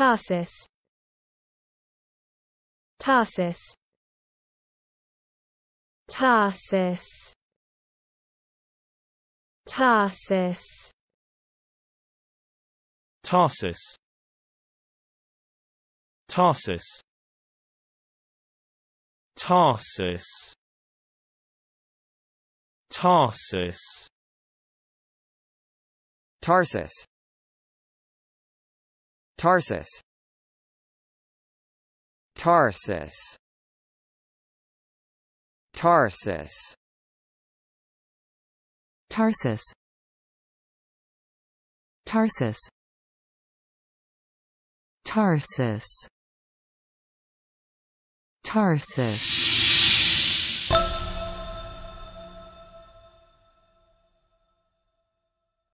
Tarsus Tarsus Tarsus Tarsus Tarsus Tarsus Tarsus Tarsus Tarsus Tarsus Tarsus Tarsus Tarsus Tarsus Tarsus Tarsus